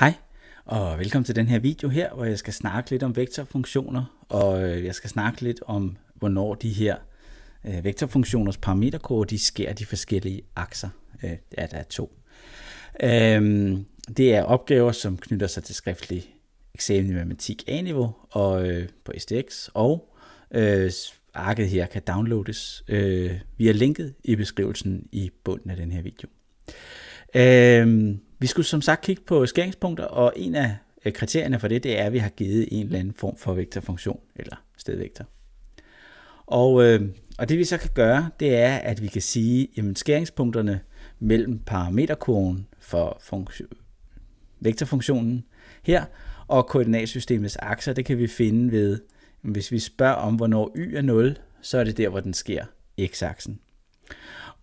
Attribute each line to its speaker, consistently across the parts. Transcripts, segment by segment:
Speaker 1: Hej og velkommen til den her video her, hvor jeg skal snakke lidt om vektorfunktioner og øh, jeg skal snakke lidt om, hvornår de her øh, vektorfunktioners parameterkurve, de sker de forskellige akser. Øh, ja, der er to. Øhm, det er opgaver, som knytter sig til skriftlig eksamen i matematik A-niveau og på STX, og øh, arket her kan downloades via linket i beskrivelsen i bunden af den her video. Øhm, vi skulle som sagt kigge på skæringspunkter, og en af øh, kriterierne for det, det er, at vi har givet en eller anden form for vektorfunktion eller stedvektor. Og, øh, og det vi så kan gøre, det er, at vi kan sige, at skæringspunkterne mellem parameterkurven for funktion, vektorfunktionen her og koordinatsystemets akser, det kan vi finde ved, hvis vi spørger om, hvornår y er 0, så er det der, hvor den sker, x-aksen.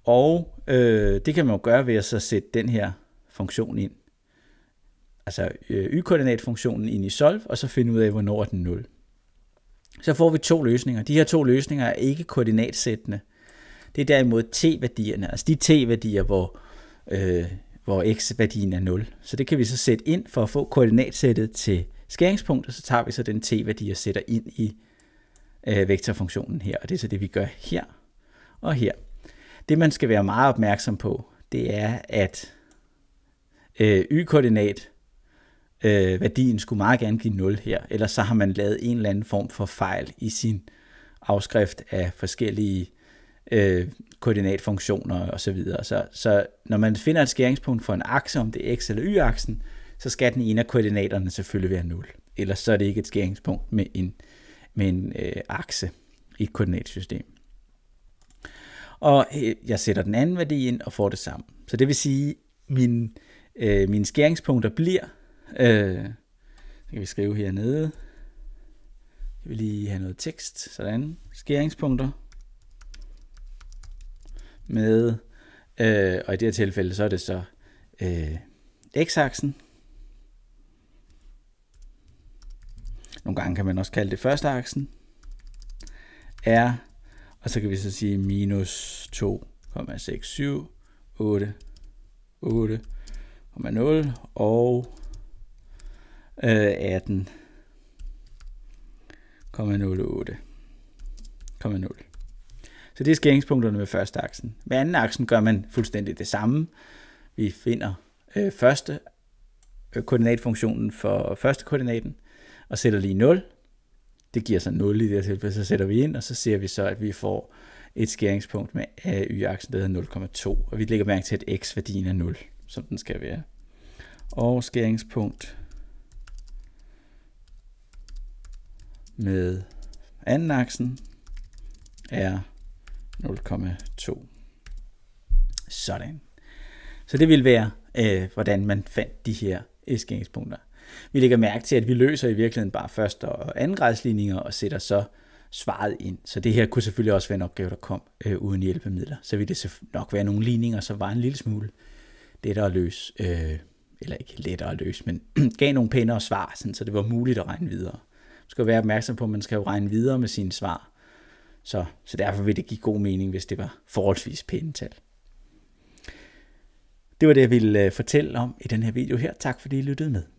Speaker 1: Og øh, det kan man jo gøre ved at så sætte den her funktion ind. Altså øh, y-koordinatfunktionen ind i solve, og så finde ud af, hvornår er den 0. Så får vi to løsninger. De her to løsninger er ikke koordinatsættende. Det er derimod t-værdierne, altså de t-værdier, hvor, øh, hvor x-værdien er 0. Så det kan vi så sætte ind for at få koordinatsættet til skæringspunktet, så tager vi så den t-værdi og sætter ind i øh, vektorfunktionen her, og det er så det, vi gør her og her. Det, man skal være meget opmærksom på, det er, at øh, y-koordinat, øh, værdien skulle meget gerne give 0 her, ellers så har man lavet en eller anden form for fejl i sin afskrift af forskellige øh, koordinatfunktioner osv. Så, videre. så, så når man finder et skæringspunkt for en akse, om det er x eller y-aksen, så skal den ene af koordinaterne selvfølgelig være 0. Ellers så er det ikke et skæringspunkt med en, med en øh, akse i et koordinatsystem. Og øh, jeg sætter den anden værdi ind og får det samme. Så det vil sige, min øh, mine skæringspunkter bliver. Øh, så kan vi skrive hernede. Jeg vil lige have noget tekst. Sådan. Skæringspunkter. Med, øh, og i det her tilfælde, så er det så øh, x-aksen. Nogle gange kan man også kalde det første aksen. R. Og så kan vi så sige minus 2,678. 8, 8 0 og 18,08,0. Øh, så det er skæringspunkterne med første aksen. Med anden aksen gør man fuldstændig det samme. Vi finder øh, første øh, koordinatfunktionen for første koordinaten og sætter lige 0. Det giver så 0 i det her tilfælde, så sætter vi ind, og så ser vi så, at vi får et skæringspunkt med y-aksen, der hedder 0,2, og vi lægger mærke til, at x-værdien er 0 som den skal være. Og skæringspunkt med anden aksen er 0,2. Sådan. Så det vil være, øh, hvordan man fandt de her øh, skæringspunkter. Vi lægger mærke til, at vi løser i virkeligheden bare første og anden og sætter så svaret ind. Så det her kunne selvfølgelig også være en opgave, der kom øh, uden hjælpemidler. Så ville det nok være nogle ligninger, som var en lille smule lettere at løse, øh, eller ikke lettere at løse, men gav nogle pænere svar, sådan, så det var muligt at regne videre. Man skal være opmærksom på, at man skal jo regne videre med sine svar. Så, så derfor vil det give god mening, hvis det var forholdsvis pæne tal. Det var det, jeg ville øh, fortælle om i den her video her. Tak fordi I lyttede med.